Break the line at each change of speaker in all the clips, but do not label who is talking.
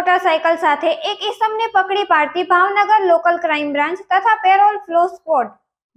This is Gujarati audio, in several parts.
મોટરસાયકલ સાથે એક ઇસમને પકડી પાડતી ભાવનગર લોકલ ક્રાઇમ બ્રાન્ચ તથા પેરોલ ફ્લો સ્પોટ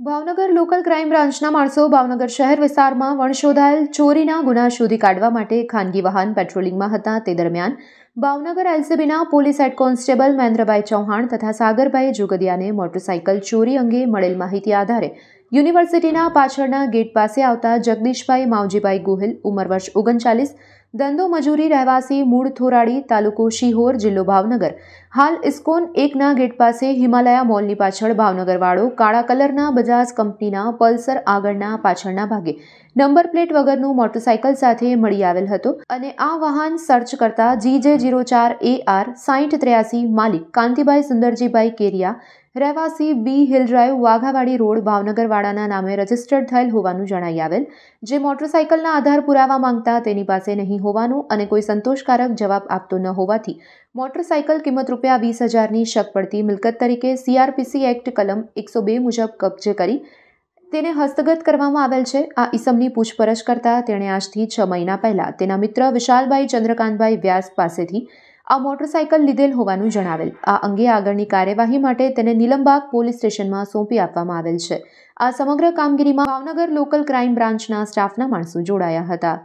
ભાવનગર લોકલ ક્રાઇમ બ્રાન્ચના માણસો ભાવનગર શહેર વિસ્તારમાં વણશોધાયેલ ચોરીના ગુના શોધી કાઢવા માટે ખાનગી વાહન પેટ્રોલિંગમાં હતા તે દરમિયાન ભાવનગર એલસીબીના police head constable Mahendrabhai Chauhan તથા સાગરભાઈ જોગદિયાને મોટરસાયકલ ચોરી અંગે મળેલ માહિતી આધારે યુનિવર્સિટીના પાછળના ગેટ પાસે આવતા જગદીશભાઈ માવજીભાઈ ગોહિલ ઉંમર વર્ષ ઓગણચાલીસ ધંધો મજૂરી રહેવાસી મૂળ થોરાડી તાલુકો શિહોર જિલ્લો ભાવનગર હાલ ઇસ્કોન એકના ગેટ પાસે હિમાલયા મોલની પાછળ ભાવનગરવાળો કાળા કલરના બજાજ કંપનીના પલ્સર આગળના પાછળના ભાગે નંબર પ્લેટ વગરનું મોટરસાયકલ સાથે મળી આવેલ હતો અને આ વાહન સર્ચ કરતા જે જીરો ચાર એ આર સાઠ ત્ર્યાસી માલિક કાંતિભાઈ સુંદરજીભાઈ કેરિયા રહેવાસી B hill drive Waghawadi road ભાવનગરવાડાના નામે રજીસ્ટર્ડ થયેલ હોવાનું જણાઈ આવેલ જે મોટરસાઇકલના આધાર પુરાવા માંગતા તેની પાસે નહીં હોવાનું અને કોઈ સંતોષકારક જવાબ આપતો ન હોવાથી મોટરસાઇકલ કિંમત રૂપિયા વીસ હજારની શક પડતી મિલકત તરીકે સીઆરપીસી એક્ટ કલમ એકસો બે મુજબ કબજે કરી તેને હસ્તગત કરવામાં આવેલ છે આ ઇસમની પૂછપરછ કરતા તેણે આજથી છ મહિના પહેલા તેના મિત્ર વિશાલભાઈ ચંદ્રકાંતભાઈ વ્યાસ પાસેથી આ મોટરસાયકલ લીધેલ હોવાનું જણાવેલ આ અંગે આગળની કાર્યવાહી માટે તેને નીલમબાગ પોલીસ સ્ટેશનમાં સોંપી આપવામાં આવેલ છે આ સમગ્ર કામગીરીમાં ભાવનગર લોકલ ક્રાઇમ બ્રાન્ચના સ્ટાફના માણસો જોડાયા હતા